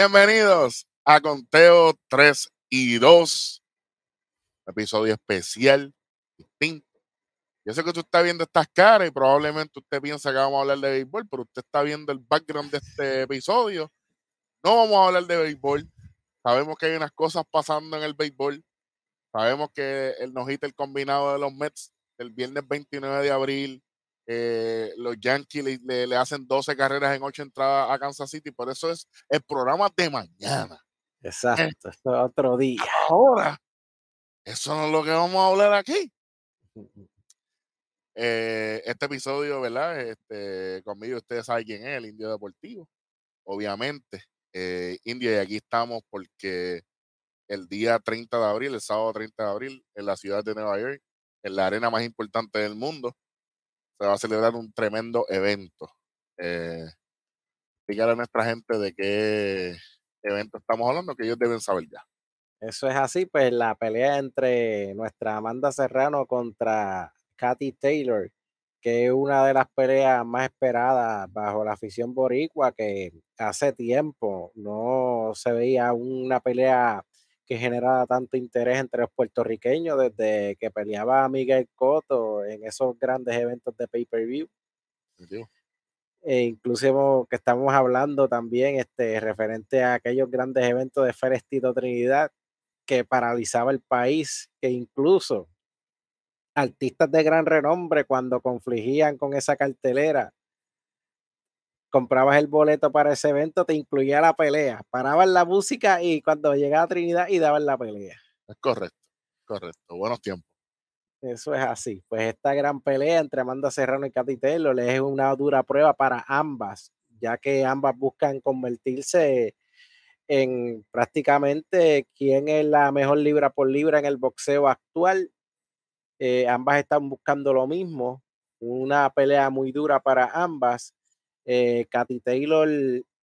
Bienvenidos a Conteo 3 y 2. episodio especial, distinto. Yo sé que usted está viendo estas caras y probablemente usted piensa que vamos a hablar de béisbol, pero usted está viendo el background de este episodio. No vamos a hablar de béisbol. Sabemos que hay unas cosas pasando en el béisbol. Sabemos que el no el combinado de los Mets el viernes 29 de abril eh, los Yankees le, hacen 12 carreras en 8 entradas a Kansas City. Por eso es el programa de mañana. Exacto, eh, es otro día. Ahora, eso no es lo que vamos a hablar aquí. Eh, este episodio, ¿verdad? Este, conmigo ustedes saben quién es, el Indio Deportivo, obviamente. India, y aquí estamos porque el día 30 de abril, el sábado 30 de abril, en la ciudad de Nueva York, en la arena más importante del mundo, se va a celebrar un tremendo evento. Eh, a nuestra gente de qué evento estamos hablando, que ellos deben saber ya. Eso es así, pues la pelea entre nuestra Amanda Serrano contra Katy Taylor, que es una de las peleas más esperadas bajo la afición boricua, que hace tiempo no se veía una pelea que generaba tanto interés entre los puertorriqueños desde que peleaba Miguel Cotto en esos grandes eventos de pay-per-view. E inclusive que estamos hablando también este, referente a aquellos grandes eventos de Ferestito Trinidad que paralizaba el país, que incluso artistas de gran renombre cuando confligían con esa cartelera comprabas el boleto para ese evento, te incluía la pelea. Paraban la música y cuando llegaba Trinidad y daban la pelea. Es correcto, correcto. Buenos tiempos. Eso es así. Pues esta gran pelea entre Amanda Serrano y Katy Taylor es una dura prueba para ambas, ya que ambas buscan convertirse en prácticamente quién es la mejor libra por libra en el boxeo actual. Eh, ambas están buscando lo mismo, una pelea muy dura para ambas. Eh, Katy Taylor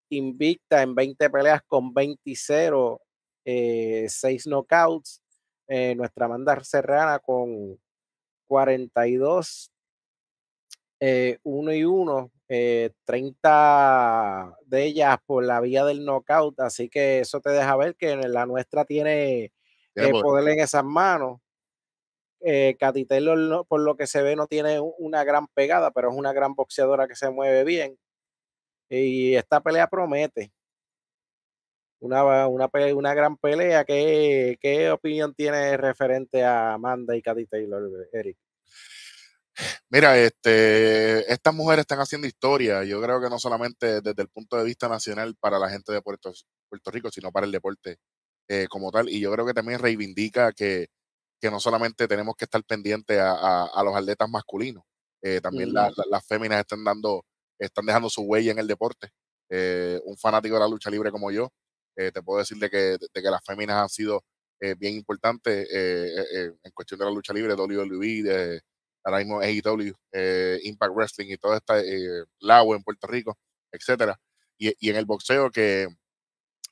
invicta en 20 peleas con 20 0, 6 knockouts. Eh, nuestra Amanda Serrana con 42, 1 y 1, 30 eh, eh, de ellas por la vía del knockout. Así que eso te deja ver que la nuestra tiene poder en esas manos. Eh, Katy Taylor, por lo que se ve, no tiene una gran pegada, pero es una gran boxeadora que se mueve bien. Y esta pelea promete. Una, una, una gran pelea. ¿Qué, opinión tiene referente a Amanda y Katy Taylor, Eric? Mira, este, estas mujeres están haciendo historia. Yo creo que no solamente desde el punto de vista nacional para la gente de Puerto, Puerto Rico, sino para el deporte eh, como tal. Y yo creo que también reivindica que, no solamente tenemos que estar pendientes a, los atletas masculinos, eh, también las féminas están dando están dejando su huella en el deporte. Eh, un fanático de la lucha libre como yo, eh, te puedo decir de que, de las féminas han sido eh, bien importantes en cuestión de la lucha libre, WWE, de, ahora mismo AEW, Impact Wrestling y toda esta, Lago en Puerto Rico, etcétera. Y, en el boxeo que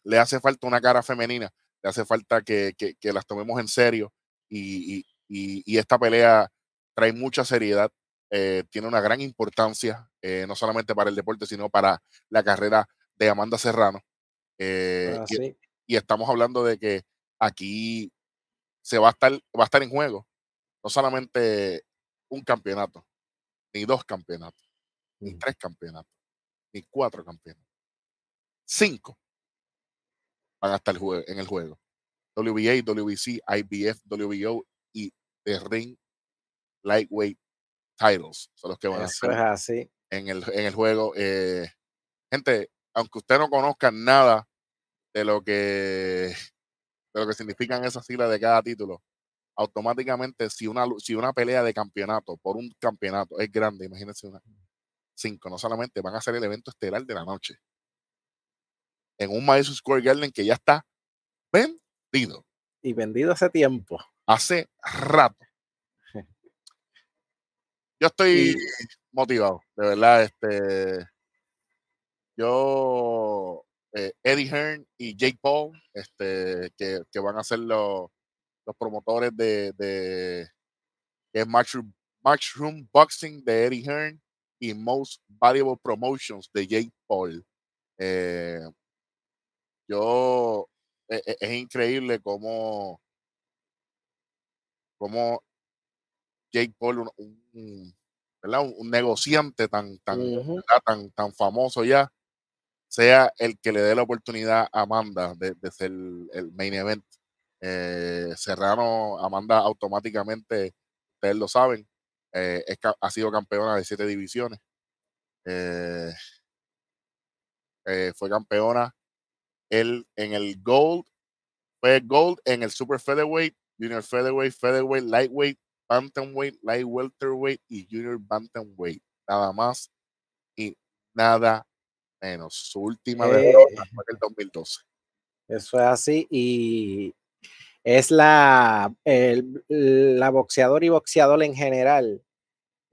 le hace falta una cara femenina, le hace falta que, las tomemos en serio y, y esta pelea trae mucha seriedad, eh, tiene una gran importancia, eh, no solamente para el deporte, sino para la carrera de Amanda Serrano. Eh, ah, y, estamos hablando de que aquí se va a estar, va a estar en juego no solamente un campeonato, ni dos campeonatos, ni mm. tres campeonatos, ni cuatro campeonatos. Cinco van a estar en el juego. WBA, WBC, IBF, WBO y The Ring Lightweight titles. Son los que van a ser en el, en el juego. Eh, gente, aunque usted no conozca nada de lo que de lo que significan esas siglas de cada título, automáticamente si una, si una pelea de campeonato por un campeonato es grande, imagínense una mm. cinco, no solamente van a ser el evento estelar de la noche en un Madison Square Garden que ya está vendido. Y vendido hace tiempo. Hace rato estoy motivado, de verdad. Este, yo, eh, Eddie Hearn y Jake Paul, este, que, que van a ser los, los promotores de, de, de Matchroom, Boxing de Eddie Hearn y Most Valuable Promotions de Jake Paul. Eh, yo, e, e, es increíble cómo, cómo Jake Paul, un, negociante tan, tan, tan, tan famoso ya, sea el que le dé la oportunidad a Amanda de, ser el, main event. Eh, Serrano, Amanda automáticamente, ustedes lo saben, eh, ha sido campeona de siete divisiones. Eh, fue campeona en el Gold, fue Gold en el Super Featherweight, Junior Featherweight, Featherweight, Lightweight, Bantamweight, Light Welterweight y Junior Bantamweight. Nada más y nada menos. Su última eh, derrota fue en el 2012. Eh. Eso es así y es la, el, la boxeadora y boxeador en general.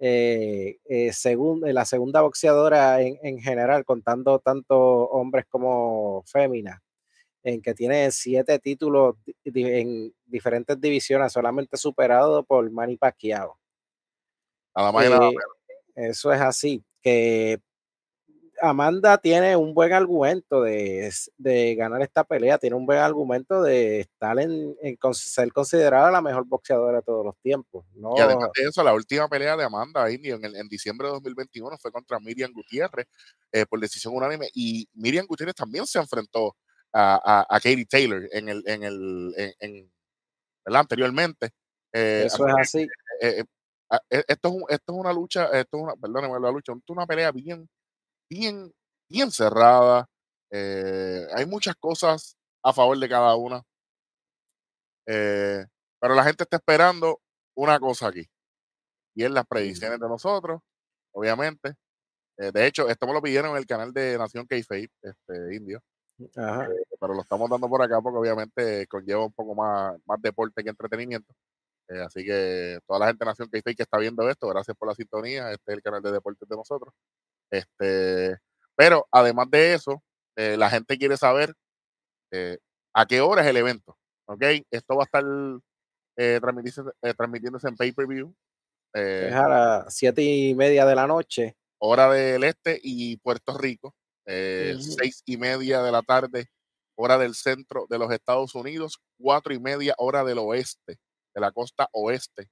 Eh, según, la segunda boxeadora en general, contando tanto hombres como féminas, en que tiene siete títulos en diferentes divisiones, solamente superado por Manny Pacquiao. Eh, eso es así, que Amanda tiene un buen argumento de, ganar esta pelea, tiene un buen argumento de estar en, ser considerada la mejor boxeadora de todos los tiempos. además eso, la última pelea de Amanda en, diciembre de 2021 fue contra Miriam Gutiérrez eh, por decisión unánime y Miriam Gutiérrez también se enfrentó a, a, Katie Taylor en el, en el, anteriormente. Eh, Eso es así. Eh, eh, ah, esto, es esto es una lucha, esto es una, perdóneme, lucha, una pelea bien, bien, bien cerrada. hay muchas cosas a favor de cada una. pero la gente está esperando una cosa aquí. Y es las mm. predicciones de nosotros, obviamente. de hecho, esto me lo pidieron en el canal de Nación k este, indio. Eh, pero lo estamos dando por acá porque obviamente conlleva un poco más, más deporte que entretenimiento. Eh, así que toda la gente nación que está que está viendo esto, gracias por la sintonía. Este es el canal de deportes de nosotros. Este, pero además de eso, eh, la gente quiere saber a qué hora es el evento. ¿Ok? Esto va a estar transmitiéndose, transmitiéndose, en pay-per-view. es a las siete y media de la noche. Hora del este y Puerto Rico eh, seis y media de la tarde, hora del centro de los Estados Unidos, cuatro y media hora del oeste, de la costa oeste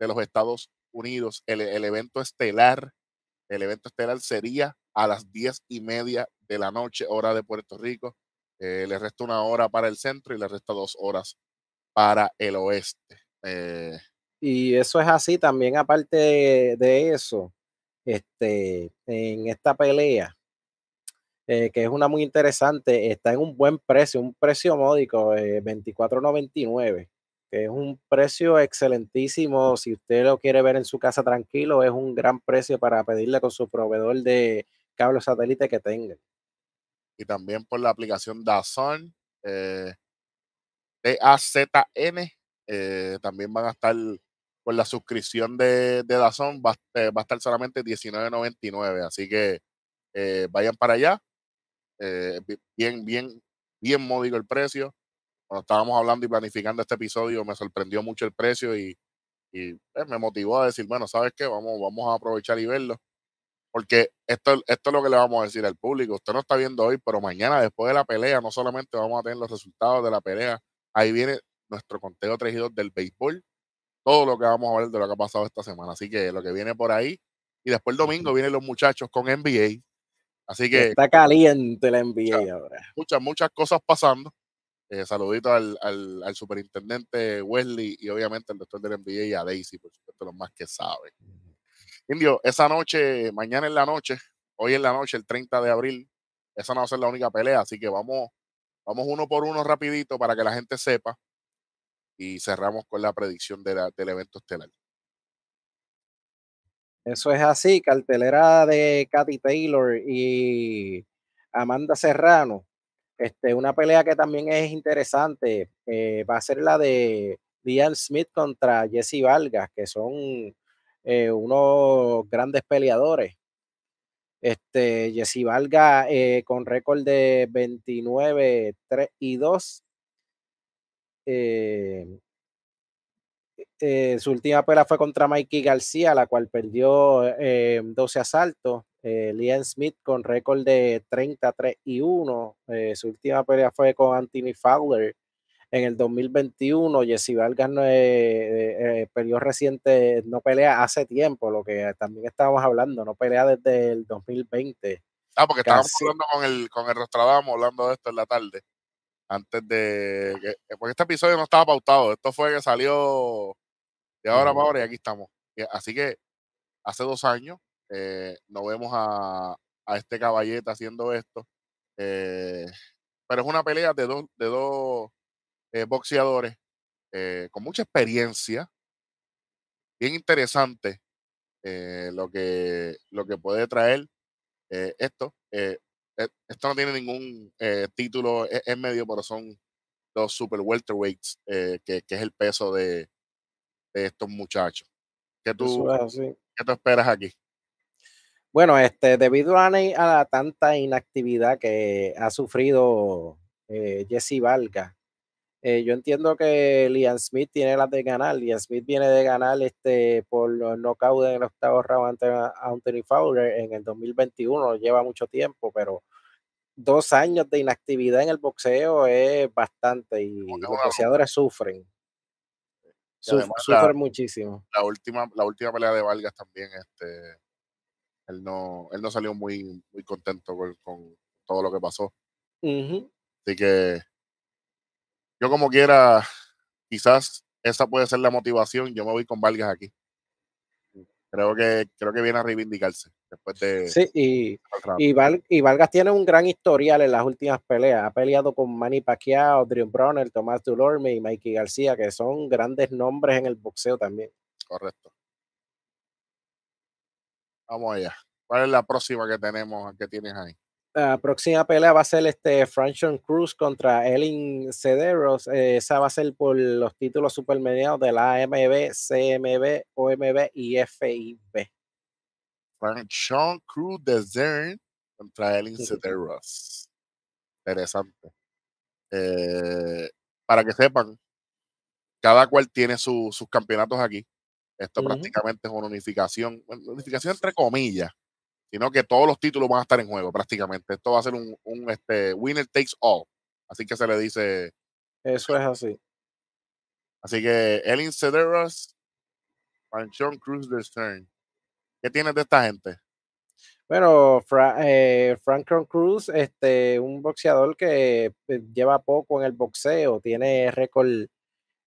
de los Estados Unidos. El, evento estelar, el evento estelar sería a las diez y media de la noche, hora de Puerto Rico. Eh, le resta una hora para el centro y le resta dos horas para el oeste. Eh, y eso es así también, aparte de, eso, este, en esta pelea, eh, que es una muy interesante, está en un buen precio, un precio módico, 24.99, eh, que es un precio excelentísimo. Si usted lo quiere ver en su casa tranquilo, es un gran precio para pedirle con su proveedor de cable satélite que tenga. Y también por la aplicación DAZN, eh, D-A-Z-N, eh, también van a estar por la suscripción de, de va, a estar solamente $19.99. Así que vayan para allá. Eh, bien, bien, bien módico el precio. Cuando estábamos hablando y planificando este episodio, me sorprendió mucho el precio y, pues, me motivó a decir, bueno, ¿sabes qué? Vamos, vamos a aprovechar y verlo. Porque esto, esto es lo que le vamos a decir al público. Usted no está viendo hoy, pero mañana, después de la pelea, no solamente vamos a tener los resultados de la pelea, ahí viene nuestro conteo 3 del béisbol, todo lo que vamos a ver de lo que ha pasado esta semana. Así que lo que viene por ahí. Y después el domingo vienen los muchachos con NBA, Así que. Está caliente la NBA muchas, ahora. Muchas, muchas cosas pasando. Eh, saludito al, superintendente Wesley y obviamente al doctor del NBA y a Daisy, por supuesto, los más que sabe. Indio, esa noche, mañana en la noche, hoy en la noche, el 30 de abril, esa no va a ser la única pelea, así que vamos, vamos uno por uno rapidito para que la gente sepa y cerramos con la predicción del evento estelar. Eso es así, cartelera de Katy Taylor y Amanda Serrano. Este, una pelea que también es interesante eh, va a ser la de Diane Smith contra Jesse Vargas, que son eh, unos grandes peleadores. Este, Jesse Vargas eh, con récord de 29, 3 y 2. Este, su última pelea fue contra Mikey García, la cual perdió 12 eh, asaltos. Eh, Liam Smith con récord de 33 y 1. Eh, su última pelea fue con Anthony Fowler en el 2021. Jesse Vargas no, eh, perdió reciente, no pelea hace tiempo, lo que también estábamos hablando, no pelea desde el 2020. Ah, porque estábamos hablando con el, con el Rostradamo, hablando de esto en la tarde antes de. porque este episodio no estaba pautado. Esto fue que salió de ahora para ahora y aquí estamos. Eh, así que hace dos años eh, nos vemos a, este caballete haciendo esto. Eh, pero es una pelea de, dos boxeadores con mucha experiencia. Bien interesante lo, que, lo que puede traer esto. esto no tiene ningún título en medio, pero son dos super welterweights, que, que es el peso de, de estos muchachos. ¿Qué tú, ¿qué esperas aquí? Bueno, este, debido a la, tanta inactividad que ha sufrido eh, Jesse Valga, eh, yo entiendo que Liam Smith tiene la de ganar. Liam Smith viene de ganar este, por los knockouts en el octavo round ante Anthony Fowler en el 2021. Lleva mucho tiempo, pero dos años de inactividad en el boxeo es bastante y los boxeadores sufren sufre muchísimo. La última, la última pelea de Vargas también, este, él no, él no salió muy, muy contento con, todo lo que pasó. Así que yo como quiera, quizás esa puede ser la motivación, yo me voy con Vargas aquí creo que creo que viene a reivindicarse después de sí y, y, Vargas tiene un gran historial en las últimas peleas ha peleado con Manny Pacquiao Adrian el Tomás Dulorme y Mikey García que son grandes nombres en el boxeo también correcto vamos allá cuál es la próxima que tenemos que tienes ahí la próxima pelea va a ser este Franchon Cruz contra Elin Cederos. Eh, esa va a ser por los títulos supermediados de la AMB, CMB, OMB y FIB. Franchon Cruz de contra Elin Cederos. Interesante. Eh, para que sepan, cada cual tiene sus campeonatos aquí. Esto prácticamente es una unificación, unificación entre comillas, sino que todos los títulos van a estar en juego prácticamente. Esto va a ser un, este, winner takes all. Así que se le dice. Eso es así. Así que Elin Cederos, John Cruz de Stern. ¿Qué tienes de esta gente? Bueno, eh, frank Cruz, este, un boxeador que eh, lleva poco en el boxeo, tiene récord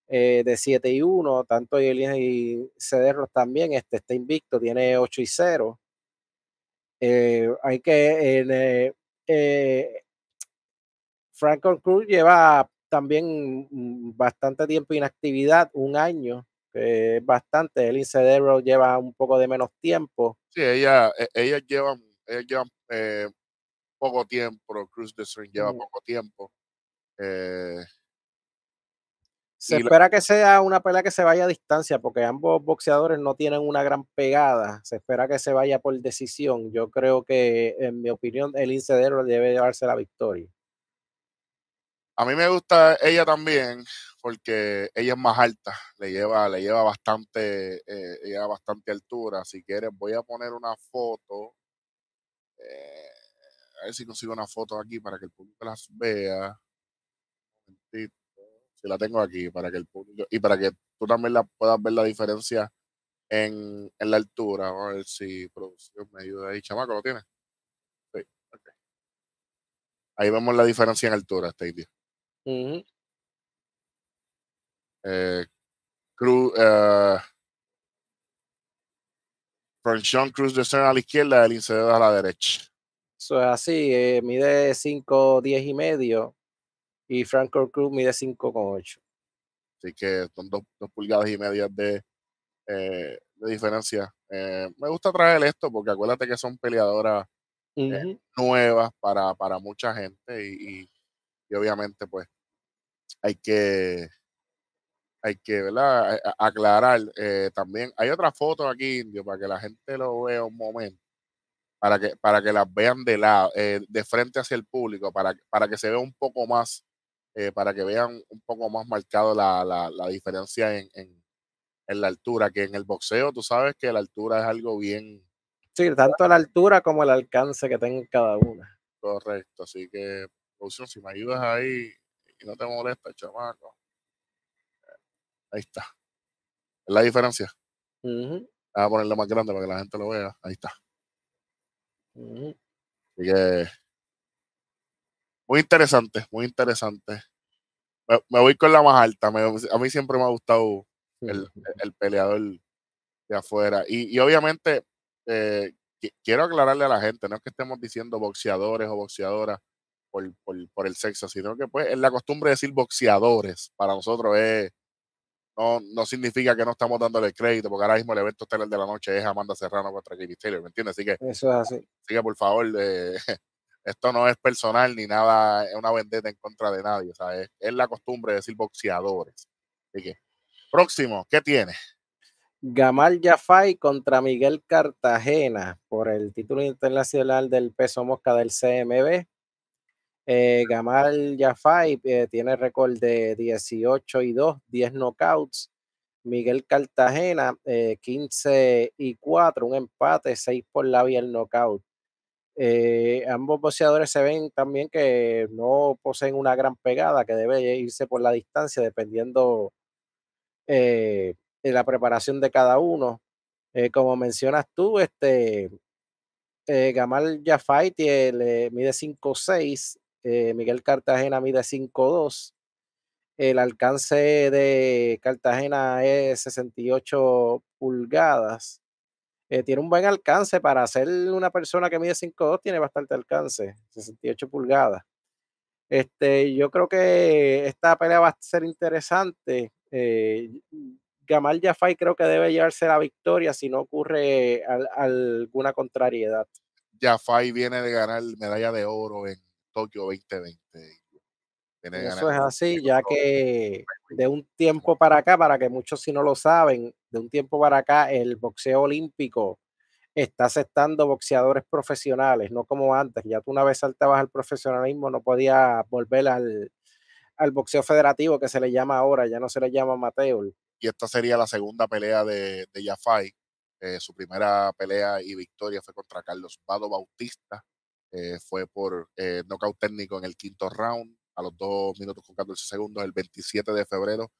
eh, de 7 y 1, tanto y Cederos también, este, está invicto, tiene 8 y 0. Eh, hay que. Eh, eh, Franco Cruz lleva también mm, bastante tiempo inactividad, un año, que bastante. El Incedero lleva un poco de menos tiempo. Sí, ella, e, ellas llevan, poco tiempo, Cruz de String lleva mm. poco tiempo. Eh, se espera que sea una pelea que se vaya a distancia, porque ambos boxeadores no tienen una gran pegada. Se espera que se vaya por decisión. Yo creo que, en mi opinión, el Incedero debe llevarse la victoria. A mí me gusta ella también, porque ella es más alta, le lleva, le lleva bastante, eh, bastante altura. Si quieres, voy a poner una foto. Eh, a ver si consigo una foto aquí para que el público las vea la tengo aquí para que el público y para que tú también la, puedas ver la diferencia en, en la altura. a ver si producción me ayuda ahí. Chamaco, ¿lo tienes? Ahí vemos la diferencia en altura, este Uh Cruz, uh, Cruz de Cern a la izquierda, el incendio a la derecha. Eso es así, eh, mide 5, 10 y medio y Frank Cruz mide 5,8. Así que son dos, pulgadas y media de, eh, diferencia. Eh, me gusta traer esto porque acuérdate que son peleadoras eh, nuevas para, mucha gente y, obviamente pues hay que hay que ¿verdad? aclarar también. Hay otra foto aquí, Indio, para que la gente lo vea un momento. Para que, para que las vean de lado, de frente hacia el público, para, para que se vea un poco más eh, para que vean un poco más marcado la, la, la diferencia en, la altura, que en el boxeo tú sabes que la altura es algo bien... Sí, tanto la altura como el alcance que tenga cada una. Correcto, así que, producción, si me ayudas ahí y no te molesta, chamaco. Ahí está. Es la diferencia. a ponerlo más grande para que la gente lo vea. Ahí está. Así que muy interesante, muy interesante. Me, voy con la más alta. a mí siempre me ha gustado el, peleador de afuera. Y, obviamente, eh, quiero aclararle a la gente, no es que estemos diciendo boxeadores o boxeadoras por, el sexo, sino que pues es la costumbre de decir boxeadores. Para nosotros es, no, no significa que no estamos dándole crédito, porque ahora mismo el evento estelar de la noche es Amanda Serrano contra Katie Taylor, ¿me entiendes? Así que, Eso es así. por favor, eh, Esto no es personal ni nada, es una vendetta en contra de nadie. ¿sabes? Es la costumbre de decir boxeadores. próximo, ¿qué tiene? Gamal Jafay contra Miguel Cartagena por el título internacional del peso mosca del CMB. Eh, Gamal Jafai eh, tiene récord de 18 y 2, 10 knockouts. Miguel Cartagena, 15 eh, y 4, un empate, 6 por la vía el knockout. Eh, ambos boxeadores se ven también que no poseen una gran pegada, que debe irse por la distancia dependiendo eh, de la preparación de cada uno. Eh, como mencionas tú, este, Gamal Jafaiti mide 5'6, Miguel Cartagena mide 5'2. El alcance de Cartagena es 68 pulgadas eh, tiene un buen alcance para ser una persona que mide 5'2, tiene bastante alcance, 68 pulgadas. Este, yo creo que esta pelea va a ser interesante. Eh, Gamal Jafai creo que debe llevarse la victoria si no ocurre alguna contrariedad. Jafai viene de ganar medalla de oro en Tokio 2020. Eso es así, ya que de un tiempo para acá, para que muchos si no lo saben, de un tiempo para acá el boxeo olímpico está aceptando boxeadores profesionales, no como antes. Ya tú una vez saltabas al profesionalismo, no podías volver al, boxeo federativo que se le llama ahora, ya no se le llama Mateo. Y esta sería la segunda pelea de, de Jafai. Eh, su primera pelea y victoria fue contra Carlos Pado Bautista. Eh, fue por eh, nocaut técnico en el quinto round, a los dos minutos con 14 segundos, el 27 de febrero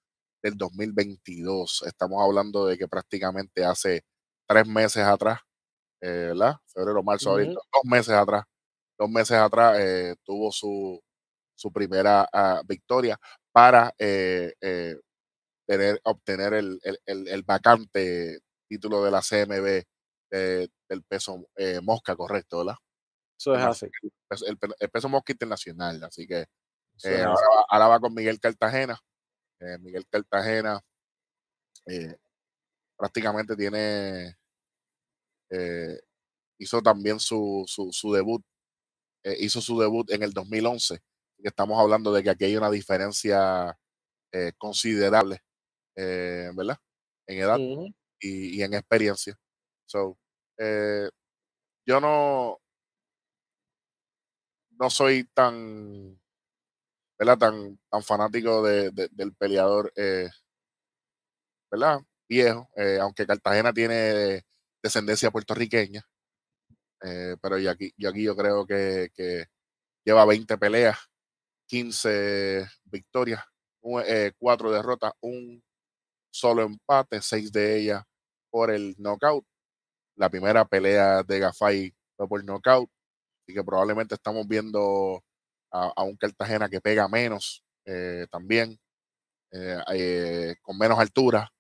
del 2022. Estamos hablando de que prácticamente hace tres meses atrás, eh, ¿verdad? Febrero, marzo, dos meses atrás. Dos meses atrás eh, tuvo su, primera ah, victoria para eh, tener, obtener el, vacante título de la CMB del peso mosca, correcto, ¿verdad? Eso es así. El, peso mosca internacional, así que ahora va con Miguel Cartagena. Eh, Miguel Cartagena eh, prácticamente tiene, eh, hizo también su, su, debut, hizo su debut en el 2011. estamos hablando de que aquí hay una diferencia considerable, ¿verdad? En edad y, y, en experiencia. So, yo no, no soy tan ¿verdad? Tan, tan fanático del peleador, eh, ¿verdad? Viejo, eh, aunque Cartagena tiene descendencia puertorriqueña, eh, pero yo aquí, yo aquí yo creo que, lleva 20 peleas, 15 victorias, 4 derrotas, un solo empate, 6 de ellas por el knockout. La primera pelea de gafai fue por knockout, así que probablemente estamos viendo a, un Cartagena que pega menos eh, también, eh, eh, con menos altura.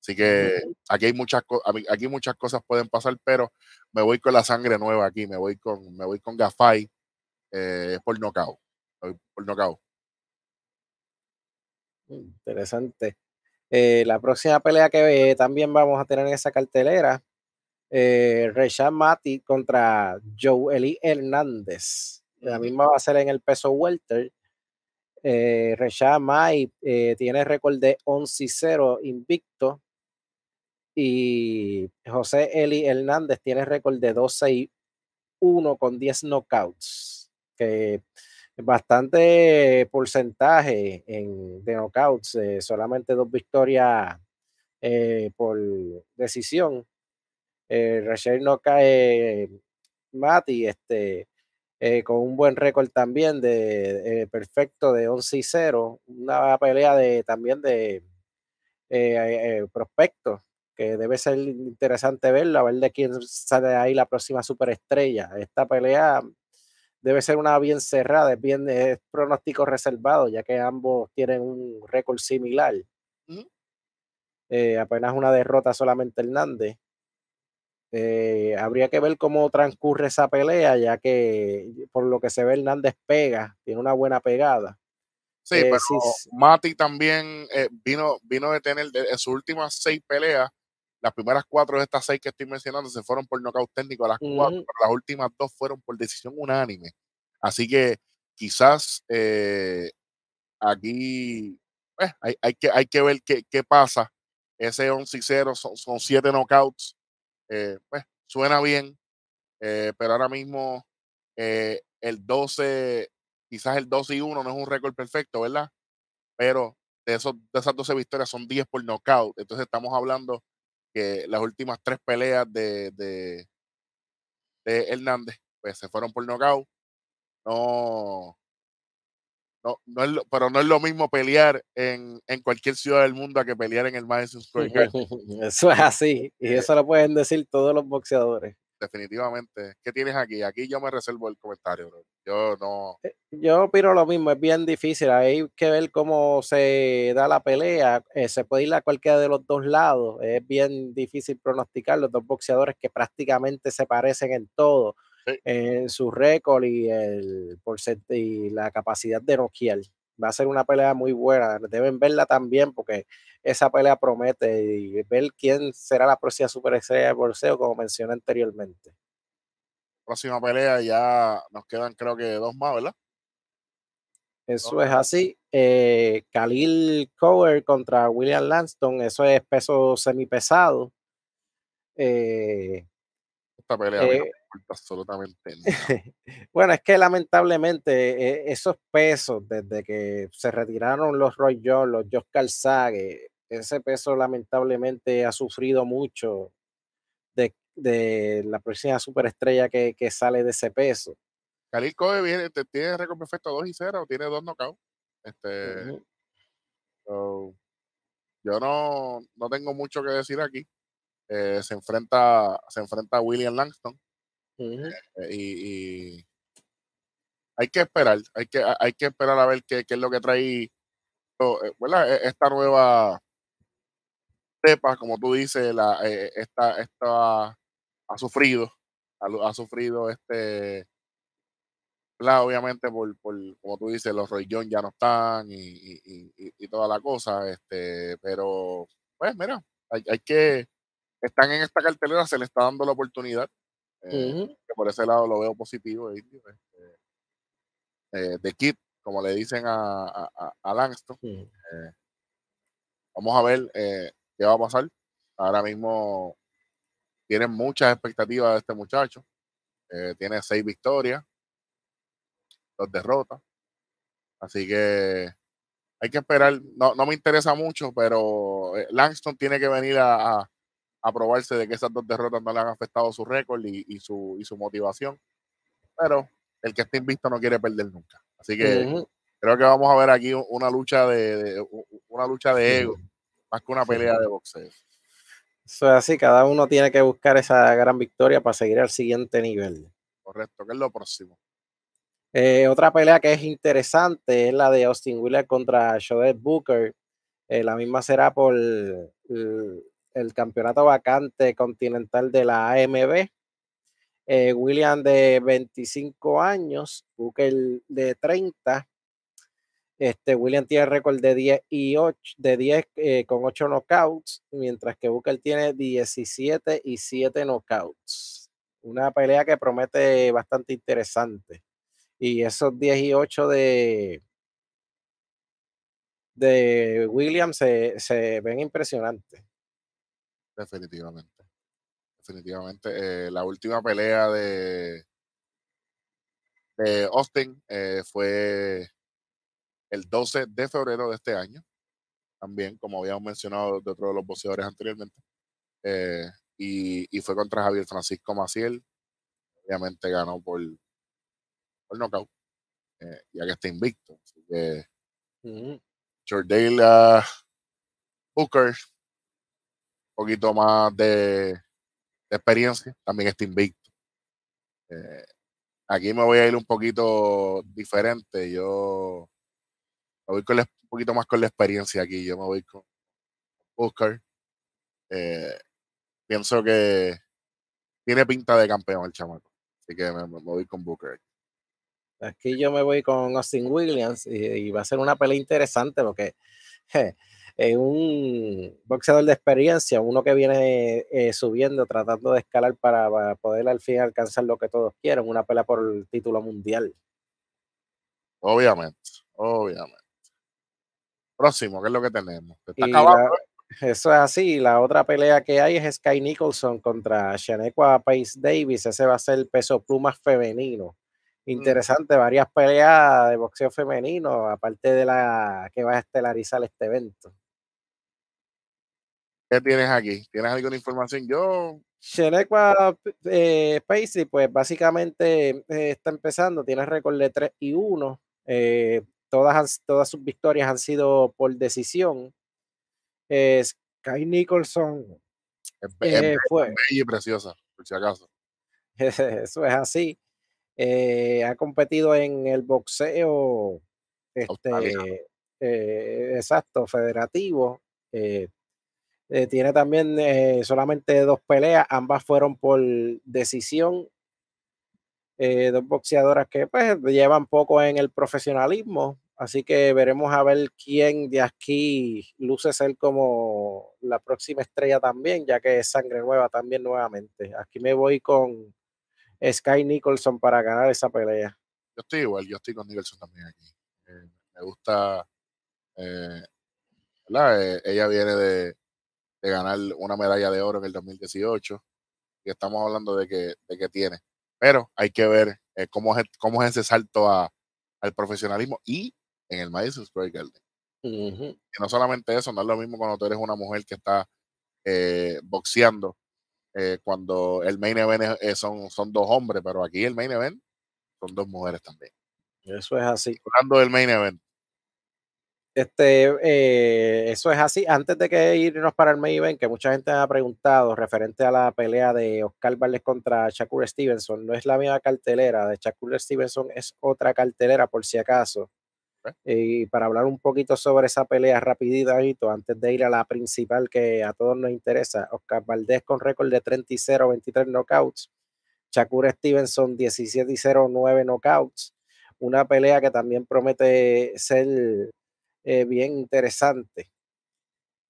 Así que aquí hay muchas aquí muchas cosas pueden pasar, pero me voy con la sangre nueva aquí, me voy con me voy con Gafay por knockout, por Interesante. la próxima pelea que también vamos a tener en esa cartelera, eh, Mati contra Joe Eli Hernández. La misma va a ser en el peso welter. Eh, Rashad eh, tiene récord de 11 0 invicto. Y José Eli Hernández tiene récord de 12 y 1 con 10 knockouts. Que bastante porcentaje en, de knockouts, eh, solamente dos victorias eh, por decisión. Eh, no cae, Mati, este, eh, con un buen récord también de eh, perfecto de 11 y 0, una pelea de también de eh, eh prospectos que debe ser interesante verla, a ver de quién sale ahí la próxima superestrella. Esta pelea debe ser una bien cerrada, es bien pronóstico reservado, ya que ambos tienen un récord similar. apenas una derrota solamente Hernández. Eh, habría que ver cómo transcurre esa pelea, ya que por lo que se ve Hernández pega, tiene una buena pegada. Sí, eh, pero Mati también eh, vino, vino de tener en sus últimas seis peleas, las primeras cuatro de estas seis que estoy mencionando se fueron por nocaut técnico, las las últimas dos fueron por decisión unánime. Así que quizás aquí hay, que, hay que ver qué, pasa. Ese 11 y 0 son, son siete knockouts eh, pues suena bien, eh, pero ahora mismo eh, el 12, quizás el 12 y 1 no es un récord perfecto, ¿verdad? Pero de, esos, esas 12 victorias son 10 por knockout, entonces estamos hablando que las últimas tres peleas de, de, de Hernández pues se fueron por knockout. No, no, no es pero no es lo mismo pelear en, cualquier ciudad del mundo a que pelear en el Madison Square eso es así, y eso lo pueden decir todos los boxeadores. Definitivamente. ¿Qué tienes aquí? Aquí yo me reservo el comentario, bro. Yo no. Eh, yo opino lo mismo, es bien difícil. Hay que ver cómo se da la pelea. Eh, se puede ir a cualquiera de los dos lados. Es bien difícil pronosticar los dos boxeadores que prácticamente se parecen en todo en eh, su récord y, el, y la capacidad de noquear. Va a ser una pelea muy buena. Deben verla también porque esa pelea promete y ver quién será la próxima superestrella de bolseo, como mencioné anteriormente. Próxima pelea, ya nos quedan creo que dos más, ¿verdad? Eso es así. Eh, Khalil Cover contra William Lanston, eso es peso semipesado. Eh, Esta pelea absolutamente bueno, es que lamentablemente e, esos pesos, desde que se retiraron los Roy Jones, los Josh calzague ese peso lamentablemente ha sufrido mucho de, la próxima superestrella que, sale de ese peso. Calico tiene récord perfecto 2 y 0, tiene 2 knockouts. Este, yo no, tengo mucho que decir aquí. Eh, se, enfrenta, se enfrenta a William Langston. Eh, y, hay que esperar, hay que, hay que esperar a ver qué, es lo que trae eh, e, esta nueva cepa, como tú dices, la, eh, esta, esta ha sufrido, ha, sufrido este obviamente por, como tú dices, los Roy ya no están y, toda la cosa, este, pero pues mira, hay, hay, que, están en esta cartelera, se le está dando la oportunidad, eh, que por ese lado lo veo positivo. Este, eh, de Kit como le dicen a, Langston. Eh, vamos a ver qué va a pasar. Ahora mismo tienen muchas expectativas de este muchacho. tiene seis victorias, dos derrotas. Así que hay que esperar. No, me interesa mucho, pero Langston tiene que venir a aprobarse de que esas dos derrotas no le han afectado su récord y, su, su motivación. Pero el que esté invisto no quiere perder nunca. Así que creo que vamos a ver aquí una lucha de, una lucha de ego, más que una pelea de boxeo. Eso es así, cada uno tiene que buscar esa gran victoria para seguir al siguiente nivel. Correcto, que es lo próximo. Eh, otra pelea que es interesante es la de Austin Wheeler contra Shodet Booker. Eh, la misma será por el campeonato vacante continental de la AMB. Eh, William de 25 años, Booker de 30. Este, William tiene récord de 10 y 8, de 10 eh, con 8 knockouts, mientras que Booker tiene 17 y 7 knockouts. Una pelea que promete bastante interesante. Y esos 10 y 8 de, de se ven impresionantes. Definitivamente. Definitivamente. Eh, la última pelea de, Austin eh, fue el 12 de febrero de este año. También, como habíamos mencionado de otro de los boxeadores anteriormente. Eh, y, fue contra Javier Francisco Maciel. Obviamente ganó por, por nocaut, ya que está invicto. Así que poquito más de, experiencia, también este invicto. Eh, aquí me voy a ir un poquito diferente. Yo me voy con un poquito más con la experiencia aquí. Yo me voy con Booker. Eh, pienso que tiene pinta de campeón el chamaco. Así que me, voy con Booker. Aquí yo me voy con Austin Williams y, va a ser una pelea interesante porque es un boxeador de experiencia, uno que viene eh, subiendo, tratando de escalar para, poder al fin alcanzar lo que todos quieren, una pelea por el título mundial. Obviamente, obviamente. Próximo, ¿qué es lo que tenemos? eso es así. La otra pelea que hay es Sky Nicholson contra Shanequa Pace Davis. Ese va a ser el peso pluma femenino mm. interesante, varias peleas de boxeo femenino, aparte de la que va a estelarizar este evento. ¿Qué tienes aquí? ¿Tienes alguna información? Yo. Shenequa eh, pues básicamente eh, está empezando, tiene récord de 3 y 1. Eh, todas, sus victorias han sido por decisión. Sky Nicholson eh, es, bella y preciosa, por si acaso. Eso es así. ha competido en el boxeo este, exacto, federativo. Eh, tiene también eh, solamente dos peleas, ambas fueron por decisión. Eh, dos boxeadoras que pues llevan poco en el profesionalismo, así que veremos a ver quién de aquí luce ser como la próxima estrella también, ya que es sangre nueva también nuevamente. Aquí me voy con Sky Nicholson para ganar esa pelea. Yo estoy igual, yo estoy con Nicholson también aquí. me gusta, ella viene de, de ganar una medalla de oro en el 2018. Y estamos hablando de que, que tiene. Pero hay que ver eh, cómo, es, cómo ese salto al profesionalismo y en el Madison Square Garden. Y no solamente eso, no es lo mismo cuando tú eres una mujer que está eh, boxeando, eh, cuando el main event son, son dos hombres, pero aquí el main event son dos mujeres también. Eso es así. Hablando del main event, este, eh, eso es así. Antes de que irnos para el main event, que mucha gente ha preguntado referente a la pelea de Oscar Valdés contra Shakur Stevenson, no es la misma cartelera de Shakur Stevenson, es otra cartelera por si acaso. Y para hablar un poquito sobre esa pelea rapidito, antes de ir a la principal que a todos nos interesa, Oscar Valdés con récord de 30 23 knockouts, Shakur Stevenson 17 y 0, 9 knockouts, una pelea que también promete ser eh, bien interesante.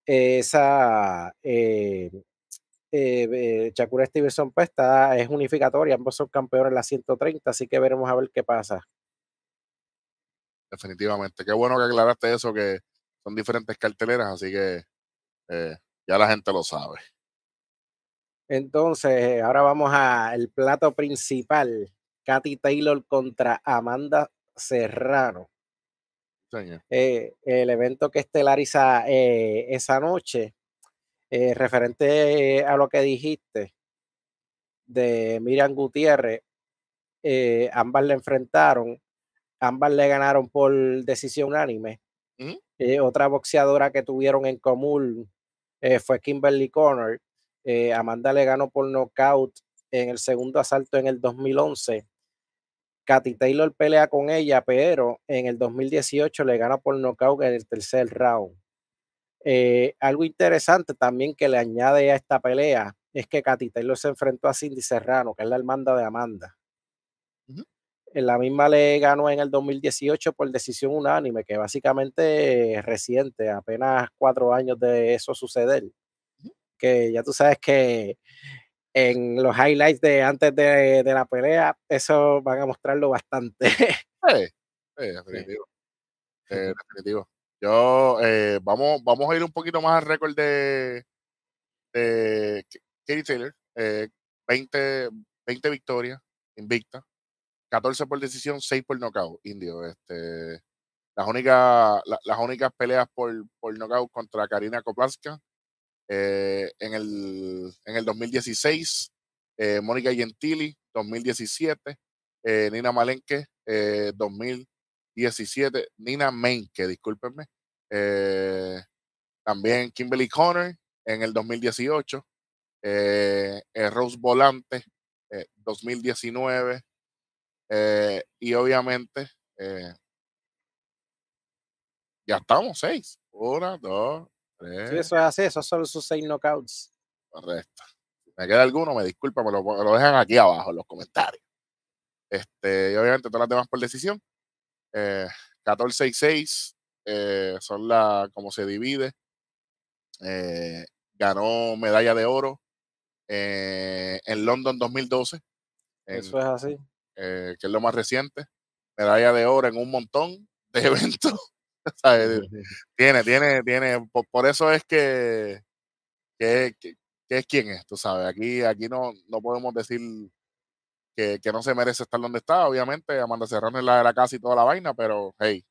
esa eh, Chakura eh, Stevenson Pesta pues, es unificatoria, ambos son campeones en la 130, así que veremos a ver qué pasa. Definitivamente, qué bueno que aclaraste eso, que son diferentes carteleras, así que eh, ya la gente lo sabe. Entonces, ahora vamos al plato principal. Katy Taylor contra Amanda Serrano. Eh, el evento que estelariza eh, esa noche, eh, referente a lo que dijiste de Miriam Gutiérrez, ambas le enfrentaron, ambas le ganaron por decisión unánime. ¿Mm? otra boxeadora que tuvieron en común fue Kimberly Connor. Amanda le ganó por nocaut en el segundo asalto en el 2011 Katy Taylor pelea con ella, pero en el 2018 le gana por nocaut en el tercer round. Eh, algo interesante también que le añade a esta pelea es que Katy Taylor se enfrentó a Cindy Serrano, que es la hermana de Amanda. la misma le ganó en el 2018 por decisión unánime, que básicamente es reciente, apenas cuatro años de eso suceder. Que ya tú sabes que en los highlights de antes de, la pelea, eso van a mostrarlo bastante. Sí, eh, Yo, eh, vamos, vamos a ir un poquito más al récord de, de Katie Taylor. 20, eh, victorias, invicta. 14 por decisión, 6 por nocaut, indio. Este, las, únicas, las únicas peleas por, por nocaut contra Karina Koplaska, eh, en, el, 2016, eh, Mónica Gentili, 2017, eh, Nina Malenque, 2017, Nina Menke, discúlpenme, también Kimberly Connor en el 2018, Rose Volante, 2019, y obviamente ya estamos seis. Una, dos, eso es así, esos son sus seis knockouts. Correcto. me queda alguno, me disculpa, me lo, dejan aquí abajo en los comentarios. Este, y obviamente todas las demás por decisión. Eh, 14 6 eh, son las, como se divide. Eh, ganó medalla de oro eh, en London 2012. eso es así. que es lo más reciente. Medalla de oro en un montón de eventos. tiene, tiene, tiene. Por, eso es que, que, es quien es, tú sabes. Aquí, aquí no, no podemos decir que, no se merece estar donde está. Obviamente, Amanda Serrano es la de la casa y toda la vaina, pero hey,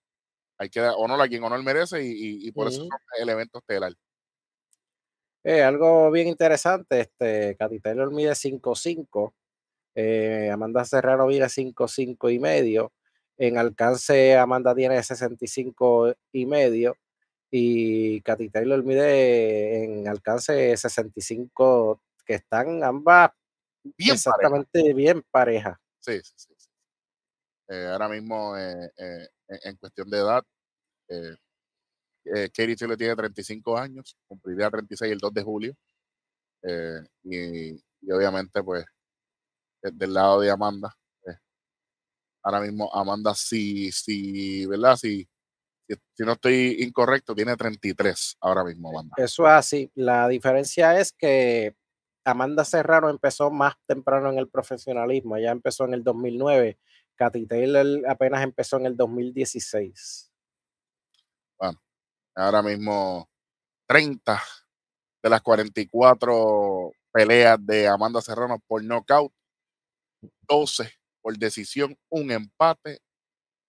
hay que dar honor a quien honor merece y, y, por eso es el evento estelar. Eh, algo bien interesante, este, Katy Taylor mide 5'5, eh, Amanda Serrano mide 5'5 y medio, en alcance, Amanda tiene 65 y medio y y Taylor mide en alcance 65, que están ambas bien exactamente bien parejas. Sí, sí, sí. Eh, ahora mismo, eh, eh, en cuestión de edad, Katie tiene 35 años, cumpliría 36 el 2 de julio. y, obviamente, pues, del lado de Amanda, Ahora mismo Amanda, sí sí ¿verdad? Si, si no estoy incorrecto, tiene 33 ahora mismo eh, Amanda. Eso es así. La diferencia es que Amanda Serrano empezó más temprano en el profesionalismo. Ella empezó en el 2009. Katy Taylor apenas empezó en el 2016. Bueno, ahora mismo 30 de las 44 peleas de Amanda Serrano por nocaut, 12 por decisión, un empate,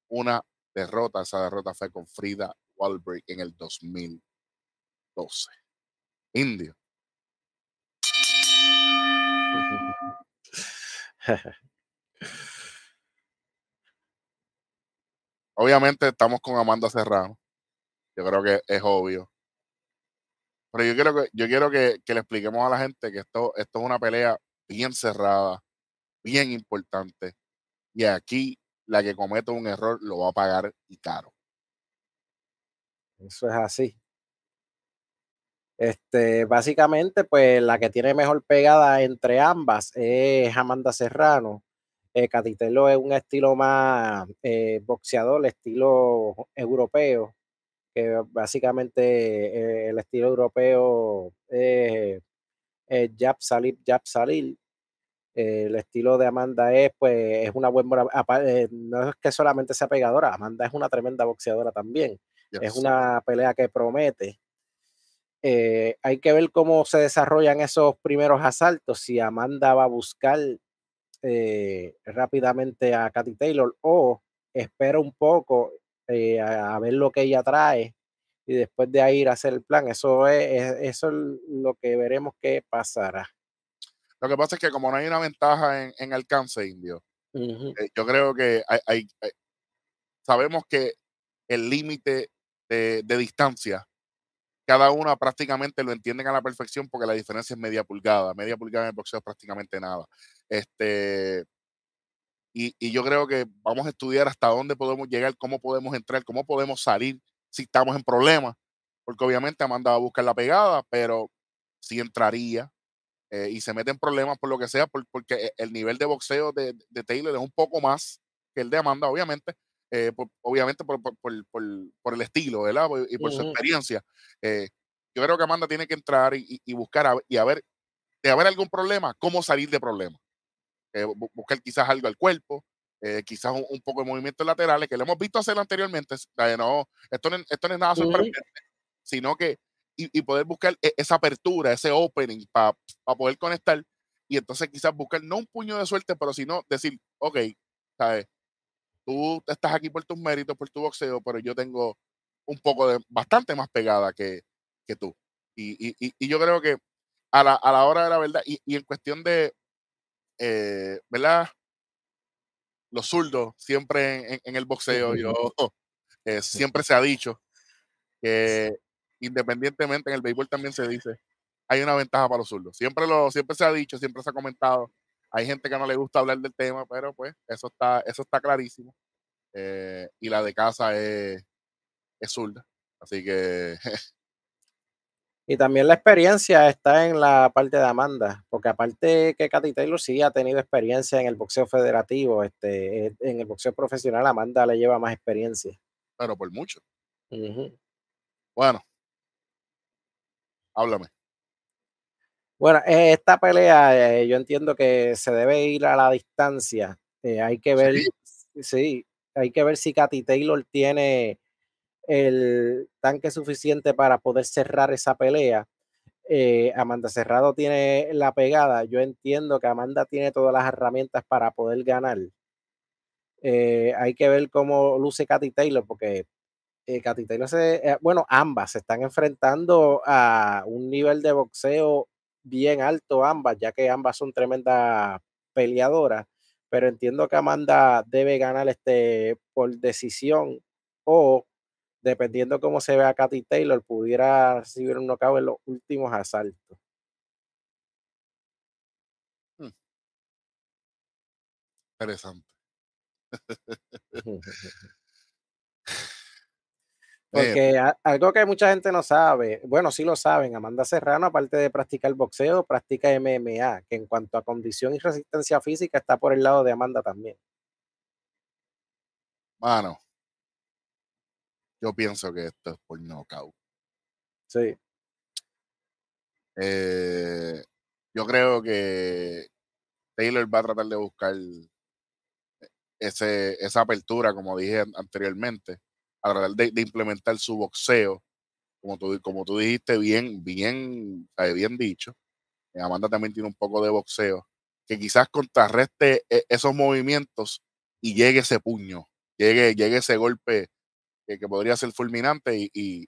una derrota. Esa derrota fue con Frida Walbrick en el 2012. Indio. Obviamente estamos con Amanda cerrado Yo creo que es obvio. Pero yo quiero que, yo quiero que le expliquemos a la gente que esto, esto es una pelea bien cerrada, bien importante. Y aquí la que cometa un error lo va a pagar y caro. Eso es así. Este, básicamente, pues la que tiene mejor pegada entre ambas es Amanda Serrano. Eh, Catitelo es un estilo más eh, boxeador, estilo europeo, que básicamente eh, el estilo europeo es jab salir, jab salir. Eh, el estilo de Amanda es, pues, es una buena, eh, no es que solamente sea pegadora, Amanda es una tremenda boxeadora también. Es una pelea que promete. Eh, hay que ver cómo se desarrollan esos primeros asaltos, si Amanda va a buscar rápidamente a Katy Taylor o espera un poco a, ver lo que ella trae y después de ahí ir a hacer el plan. Eso es, eso es lo que veremos que pasará. Lo que pasa es que como no hay una ventaja en, alcance indio, eh, yo creo que hay, eh, sabemos que el límite de, distancia, cada una prácticamente lo entienden a la perfección porque la diferencia es media pulgada. Media pulgada en el boxeo es prácticamente nada. Este, y, yo creo que vamos a estudiar hasta dónde podemos llegar, cómo podemos entrar, cómo podemos salir si estamos en problemas. Porque obviamente ha mandado a buscar la pegada, pero si entraría, eh, y se mete en problemas por lo que sea, por, porque eh, el nivel de boxeo de, de, Taylor es un poco más que el de Amanda, obviamente, eh, por, obviamente por, por, el estilo, ¿verdad? Y por su experiencia. yo creo que Amanda tiene que entrar y, y buscar y a ver, de haber algún problema, cómo salir de problemas. buscar quizás algo al cuerpo, quizás un, poco de movimientos laterales que lo hemos visto hacer anteriormente. no, esto, no, esto no es nada sorprendente, sino que y, poder buscar e, esa apertura, ese opening para poder conectar y entonces quizás buscar no un puño de suerte, pero sino decir, ok, ¿sabes? Tú estás aquí por tus méritos, por tu boxeo, pero yo tengo un poco de, bastante más pegada que, tú. Y, yo creo que a la, hora de la verdad, y, en cuestión de, eh, ¿verdad? Los zurdos, siempre en, el boxeo, yo, eh, siempre se ha dicho que independientemente en el béisbol también se dice, hay una ventaja para los zurdos. Siempre, lo, siempre se ha dicho, siempre se ha comentado. Hay gente que no le gusta hablar del tema, pero pues eso está, eso está clarísimo. Eh, y la de casa es, zurda. Así que... y también la experiencia está en la parte de Amanda, porque aparte que Katy Taylor sí ha tenido experiencia en el boxeo federativo, este, eh, en el boxeo profesional, Amanda le lleva más experiencia. Pero por mucho. Bueno, Háblame. Bueno, eh, esta pelea eh, yo entiendo que se debe ir a la distancia. Eh, hay que ver, ¿Sí? hay que ver si Katy Taylor tiene el tanque suficiente para poder cerrar esa pelea. Amanda Cerrado tiene la pegada. Yo entiendo que Amanda tiene todas las herramientas para poder ganar. hay que ver cómo luce Katy Taylor, porque eh, Katy Taylor eh, bueno, ambas se están enfrentando a un nivel de boxeo bien alto ambas, ya que ambas son tremendas peleadoras, pero entiendo que Amanda debe ganar este por decisión o dependiendo cómo se ve a Katy Taylor, pudiera recibir un knockout en los últimos asaltos. Hmm. Interesante. Eh, Porque algo que mucha gente no sabe, bueno, sí lo saben, Amanda Serrano, aparte de practicar boxeo, practica MMA, que en cuanto a condición y resistencia física está por el lado de Amanda también. Mano, yo pienso que esto es por knockout. Sí. Eh, yo creo que Taylor va a tratar de buscar eh, ese, esa apertura, como dije anteriormente a de, de implementar su boxeo, como tú, como tú dijiste, bien, bien, eh, bien dicho. Eh, Amanda también tiene un poco de boxeo, que quizás contrarreste e, esos movimientos y llegue ese puño, llegue, llegue ese golpe eh, que, podría ser fulminante y,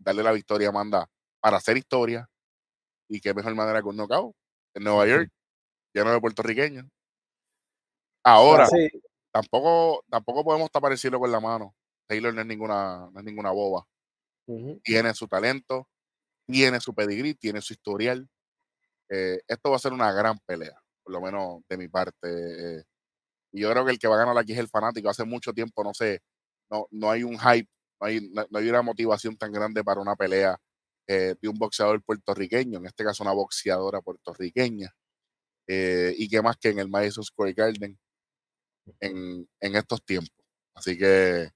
darle la victoria a Amanda para hacer historia. Y qué mejor manera que un knockout en Nueva York, ya no de puertorriqueño Ahora, tampoco, tampoco podemos tapar con la mano. Taylor no es ninguna, ninguna boba. Tiene su talento, tiene su pedigrí, tiene su historial. Eh, esto va a ser una gran pelea, por lo menos de mi parte. Eh, yo creo que el que va a ganar aquí es el fanático. Hace mucho tiempo, no sé, no, no hay un hype, no hay, una motivación tan grande para una pelea eh, de un boxeador puertorriqueño, en este caso una boxeadora puertorriqueña. y qué más que en el Madison Square Garden en estos tiempos. Así que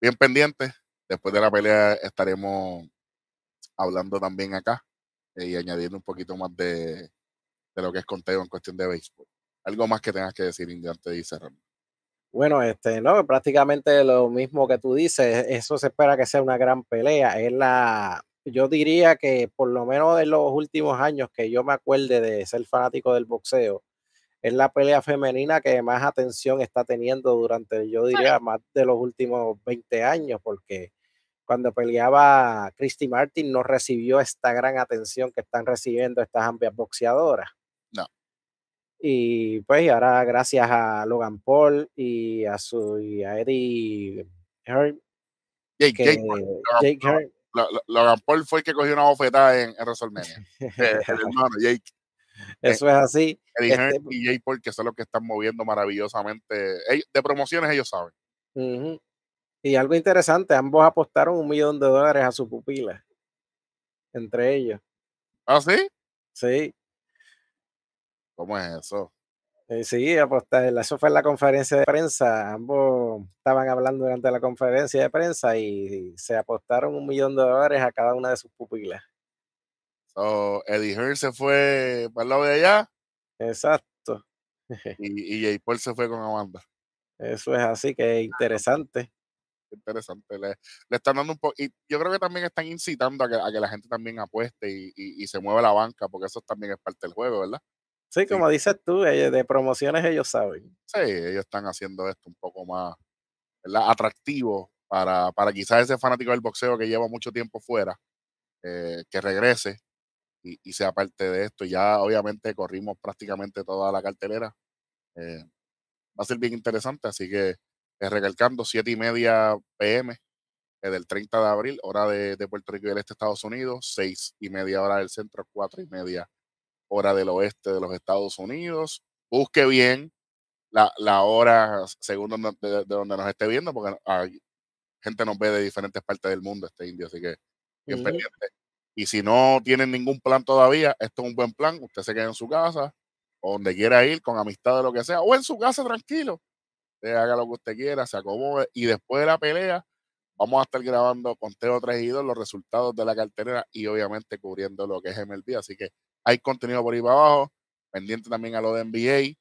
bien pendiente, Después de la pelea estaremos hablando también acá eh, y añadiendo un poquito más de, lo que es conteo en cuestión de béisbol. Algo más que tengas que decir, Indiana, antes de cerrar. Bueno, este, no, prácticamente lo mismo que tú dices, eso se espera que sea una gran pelea. Es la, yo diría que por lo menos en los últimos años que yo me acuerde de ser fanático del boxeo, es la pelea femenina que más atención está teniendo durante, yo diría, más de los últimos 20 años, porque cuando peleaba Christy Martin no recibió esta gran atención que están recibiendo estas amplias boxeadoras. No. Y pues ahora gracias a Logan Paul y a su Eddie Jake, Jake, Logan, Paul fue el que cogió una bofetada en, en eh, el hermano Jake. Eh, eso es así. Eddie este, y Paul, que son los que están moviendo maravillosamente. De promociones ellos saben. Y algo interesante, ambos apostaron un millón de dólares a sus pupila. Entre ellos. ¿Ah, sí? Sí. ¿Cómo es eso? Eh, sí, apostar. Eso fue en la conferencia de prensa. Ambos estaban hablando durante la conferencia de prensa y se apostaron un millón de dólares a cada una de sus pupilas. Oh, Eddie Hearn se fue para el lado de allá. Exacto. Y, y Paul se fue con Amanda. Eso es así que interesante. Interesante. Le, están dando un poco. Y yo creo que también están incitando a que, la gente también apueste y, se mueva la banca, porque eso también es parte del juego, ¿verdad? Sí, como dices tú, de promociones ellos saben. Sí, ellos están haciendo esto un poco más atractivo para, quizás ese fanático del boxeo que lleva mucho tiempo fuera, eh, que regrese y, y, sea parte de esto. Ya obviamente corrimos prácticamente toda la cartelera. Eh, va a ser bien interesante, así que eh, recalcando 7 y media pm eh, del 30 de abril, hora de, de, Puerto Rico y del este Estados Unidos, 6 y media hora del centro, 4 y media hora del oeste de los Estados Unidos. Busque bien la, la hora según donde, de, donde nos esté viendo, porque hay, gente nos ve de diferentes partes del mundo, este indio, así que bien pendiente. Y si no tienen ningún plan todavía, esto es un buen plan. Usted se queda en su casa, o donde quiera ir, con amistad o lo que sea, o en su casa tranquilo. Usted haga lo que usted quiera, se acomode. Y después de la pelea, vamos a estar grabando con Teo y los resultados de la cartera y obviamente cubriendo lo que es MLB. Así que hay contenido por ahí para abajo. Pendiente también a lo de NBA.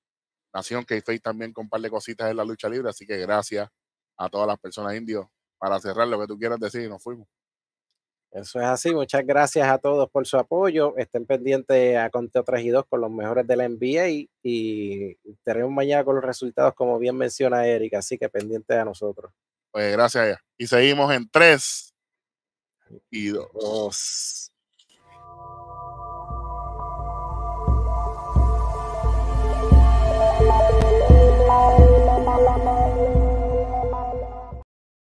Nación k también con un par de cositas en la lucha libre. Así que gracias a todas las personas indios. Para cerrar lo que tú quieras decir, nos fuimos. Eso es así. Muchas gracias a todos por su apoyo. Estén pendientes a Conteo 3 y 2 con los mejores de la NBA y tenemos mañana con los resultados, como bien menciona Erika. Así que pendientes a nosotros. Pues gracias. Y seguimos en 3 y 2.